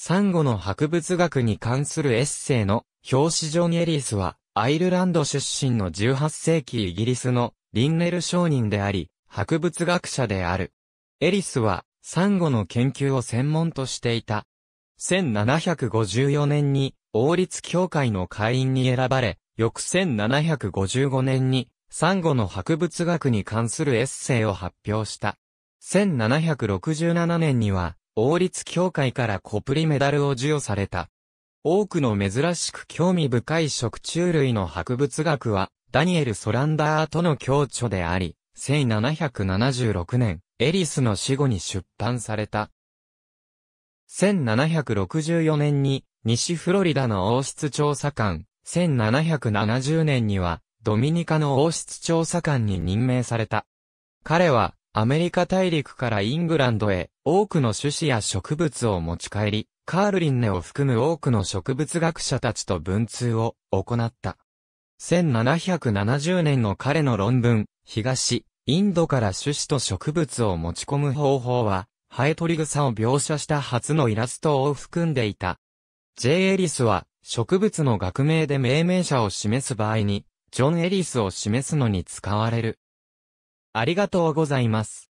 サンゴの博物学に関するエッセイの表紙上にエリスは、アイルランド出身の18世紀イギリスのリンネル商人であり、博物学者である。エリスは、サンゴの研究を専門としていた。1754年に、王立協会の会員に選ばれ、翌1755年に、サンゴの博物学に関するエッセイを発表した。1767年には、王立協会からコプリメダルを授与された。多くの珍しく興味深い食虫類の博物学は、ダニエル・ソランダーとの共著であり、1776年、エリスの死後に出版された。1764年に、西フロリダの王室調査官、1770年には、ドミニカの王室調査官に任命された。彼は、アメリカ大陸からイングランドへ、多くの種子や植物を持ち帰り、カールリンネを含む多くの植物学者たちと文通を行った。1770年の彼の論文、東、インドから種子と植物を持ち込む方法は、ハエトリグサを描写した初のイラストを含んでいた。J. エリスは、植物の学名で命名者を示す場合に、ジョン・エリスを示すのに使われる。ありがとうございます。